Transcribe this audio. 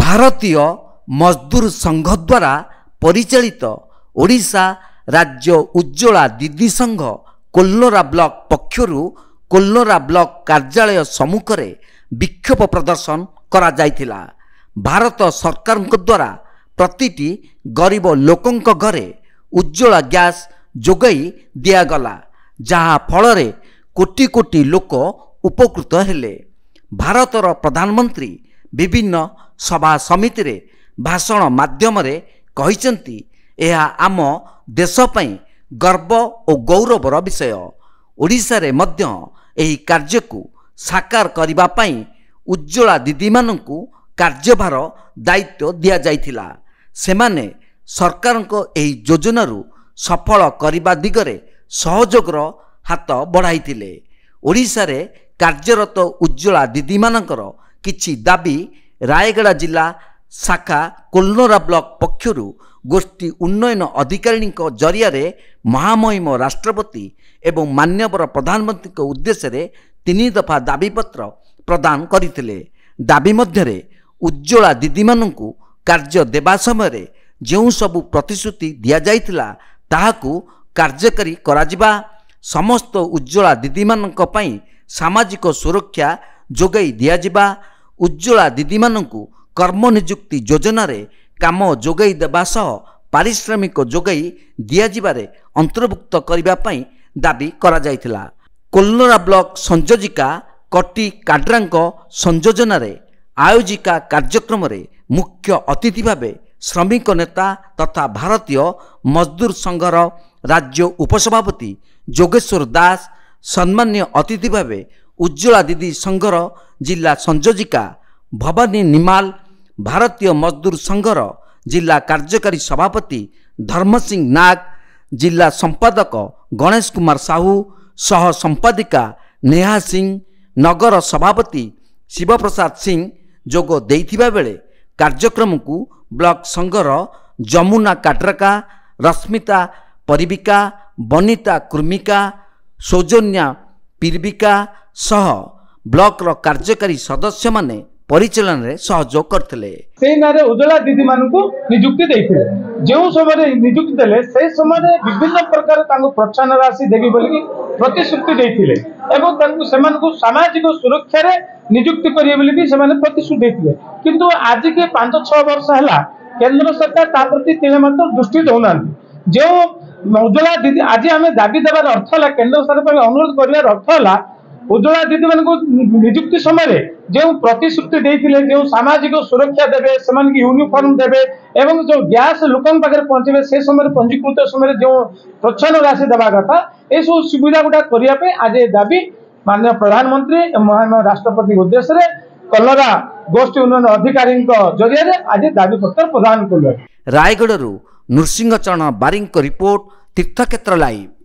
ଭାରତୀୟ ମଜଦୁର ସଂଘ ଦ୍ୱାରା ପରିଚାଳିତ ଓଡ଼ିଶା ରାଜ୍ୟ ଉଜ୍ଜଳା ଦିଦି ସଂଘ କୋଲ୍ଲରା ବ୍ଲକ ପକ୍ଷରୁ କୋଲ୍ଲରା ବ୍ଲକ କାର୍ଯ୍ୟାଳୟ ସମ୍ମୁଖରେ ବିକ୍ଷୋଭ ପ୍ରଦର୍ଶନ କରାଯାଇଥିଲା ଭାରତ ସରକାରଙ୍କ ଦ୍ୱାରା ପ୍ରତିଟି ଗରିବ ଲୋକଙ୍କ ଘରେ ଉଜ୍ଜଳା ଗ୍ୟାସ୍ ଯୋଗାଇ ଦିଆଗଲା ଯାହାଫଳରେ କୋଟି କୋଟି ଲୋକ ଉପକୃତ ହେଲେ ଭାରତର ପ୍ରଧାନମନ୍ତ୍ରୀ ବିଭିନ୍ନ ସଭା ସମିତିରେ ଭାଷଣ ମାଧ୍ୟମରେ କହିଛନ୍ତି ଏହା ଆମ ଦେଶ ପାଇଁ ଗର୍ବ ଓ ଗୌରବର ବିଷୟ ଓଡ଼ିଶାରେ ମଧ୍ୟ ଏହି କାର୍ଯ୍ୟକୁ ସାକାର କରିବା ପାଇଁ ଉଜ୍ଜଳା ଦିଦିମାନଙ୍କୁ କାର୍ଯ୍ୟଭାର ଦାୟିତ୍ୱ ଦିଆଯାଇଥିଲା ସେମାନେ ସରକାରଙ୍କ ଏହି ଯୋଜନାରୁ ସଫଳ କରିବା ଦିଗରେ ସହଯୋଗର ହାତ ବଢ଼ାଇଥିଲେ ଓଡ଼ିଶାରେ କାର୍ଯ୍ୟରତ ଉଜ୍ଜଳା ଦିଦିମାନଙ୍କର କିଛି ଦାବି ରାୟଗଡ଼ା ଜିଲ୍ଲା ଶାଖା କୋଲନରା ବ୍ଲକ ପକ୍ଷରୁ ଗୋଷ୍ଠୀ ଉନ୍ନୟନ ଅଧିକାରୀଙ୍କ ଜରିଆରେ ମହାମହିମ ରାଷ୍ଟ୍ରପତି ଏବଂ ମାନ୍ୟବର ପ୍ରଧାନମନ୍ତ୍ରୀଙ୍କ ଉଦ୍ଦେଶ୍ୟରେ ତିନି ଦଫା ଦାବିପତ୍ର ପ୍ରଦାନ କରିଥିଲେ ଦାବି ମଧ୍ୟରେ ଉଜ୍ଜଳା ଦିଦିମାନଙ୍କୁ କାର୍ଯ୍ୟ ଦେବା ସମୟରେ ଯେଉଁ ସବୁ ପ୍ରତିଶ୍ରୁତି ଦିଆଯାଇଥିଲା ତାହାକୁ କାର୍ଯ୍ୟକାରୀ କରାଯିବା ସମସ୍ତ ଉଜ୍ଜଳା ଦିଦିମାନଙ୍କ ପାଇଁ ସାମାଜିକ ସୁରକ୍ଷା ଯୋଗାଇ ଦିଆଯିବା ଉଜ୍ଜଳା ଦିଦିମାନଙ୍କୁ କର୍ମ ନିଯୁକ୍ତି ଯୋଜନାରେ କାମ ଯୋଗାଇ ଦେବା ସହ ପାରିଶ୍ରମିକ ଯୋଗାଇ ଦିଆଯିବାରେ ଅନ୍ତର୍ଭୁକ୍ତ କରିବା ପାଇଁ ଦାବି କରାଯାଇଥିଲା କୋଲରା ବ୍ଲକ ସଂଯୋଜିକା କଟି କାଡ୍ରାଙ୍କ ସଂଯୋଜନାରେ ଆୟୋଜିକା କାର୍ଯ୍ୟକ୍ରମରେ ମୁଖ୍ୟ ଅତିଥି ଭାବେ ଶ୍ରମିକ ନେତା ତଥା ଭାରତୀୟ ମଜଦୁର ସଂଘର ରାଜ୍ୟ ଉପସଭାପତି ଯୋଗେଶ୍ୱର ଦାସ ସମ୍ମାନୀୟ ଅତିଥି ଭାବେ उज्ज्वला दिदी संघर जिल्ला संयोजिक भवानी निमाल भारतीय मजदुर संघर जिल्ला कार्यकारी सभापति धर्म सिंह नाग जिल्ला सम्पादक गणेश कुमार साहू सह सम्पादिका नेहा सिंह नगर सभापति शिवप्रसाद सिंह बेले कार्यक्रम कर्क्रमु ब्लक संघर जमुना काड्रका रश्मिता परबिका बनिता कृमिका सौजन्या पिरबिका ସହ ବ୍ଲକର କାର୍ଯ୍ୟକାରୀ ସଦସ୍ୟମାନେ ପରିଚାଳନାରେ ସହଯୋଗ କରିଥିଲେ ସେଇ ନାଁରେ ଉଜ୍ଜଳା ଦିଦି ମାନଙ୍କୁ ନିଯୁକ୍ତି ଦେଇଥିଲେ ଯେଉଁ ସମୟରେ ନିଯୁକ୍ତି ଦେଲେ ସେ ସମୟରେ ବିଭିନ୍ନ ପ୍ରକାର ତାଙ୍କୁ ପ୍ରୋତ୍ସାହନ ରାଶି ଦେବି ବୋଲିକି ପ୍ରତିଶ୍ରୁତି ଦେଇଥିଲେ ଏବଂ ତାଙ୍କୁ ସେମାନଙ୍କୁ ସାମାଜିକ ସୁରକ୍ଷାରେ ନିଯୁକ୍ତି କରିବେ ବୋଲି ବି ସେମାନେ ପ୍ରତିଶ୍ରୁତି ଦେଇଥିଲେ କିନ୍ତୁ ଆଜିକି ପାଞ୍ଚ ଛଅ ବର୍ଷ ହେଲା କେନ୍ଦ୍ର ସରକାର ତା ପ୍ରତି ତିନି ମାତ୍ର ଦୃଷ୍ଟି ଦେଉନାହାନ୍ତି ଯେଉଁ ଉଜ୍ଜଳା ଦିଦି ଆଜି ଆମେ ଦାବି ଦେବାର ଅର୍ଥ ହେଲା କେନ୍ଦ୍ର ସରକାର ଅନୁରୋଧ କରିବାର ଅର୍ଥ ହେଲା ଉଜ୍ଜଳା ଦିଦିମାନଙ୍କୁ ନିଯୁକ୍ତି ସମୟରେ ଯେଉଁ ପ୍ରତିଶ୍ରୁତି ଦେଇଥିଲେ ଯେଉଁ ସାମାଜିକ ସୁରକ୍ଷା ଦେବେ ସେମାନଙ୍କୁ ୟୁନିଫର୍ମ ଦେବେ ଏବଂ ଯେଉଁ ଗ୍ୟାସ୍ ଲୋକଙ୍କ ପାଖରେ ପହଞ୍ଚିବେ ସେ ସମୟରେ ପଞ୍ଜୀକୃତ ସମୟରେ ଯେଉଁ ପ୍ରୋତ୍ସାହନ ରାଶି ଦେବା କଥା ଏସବୁ ସୁବିଧା ଗୁଡ଼ା କରିବା ପାଇଁ ଆଜି ଦାବି ମାନ୍ୟ ପ୍ରଧାନମନ୍ତ୍ରୀ ମହାନ ରାଷ୍ଟ୍ରପତି ଉଦ୍ଦେଶ୍ୟରେ କଲରା ଗୋଷ୍ଠୀ ଉନ୍ନୟନ ଅଧିକାରୀଙ୍କ ଜରିଆରେ ଆଜି ଦାବିପତ୍ର ପ୍ରଦାନ କଲେ ରାୟଗଡ଼ରୁ ନୃସିଂହ ଚରଣ ବାରିଙ୍କ ରିପୋର୍ଟ ତୀର୍ଥକ୍ଷେତ୍ର ଲାଇଭ୍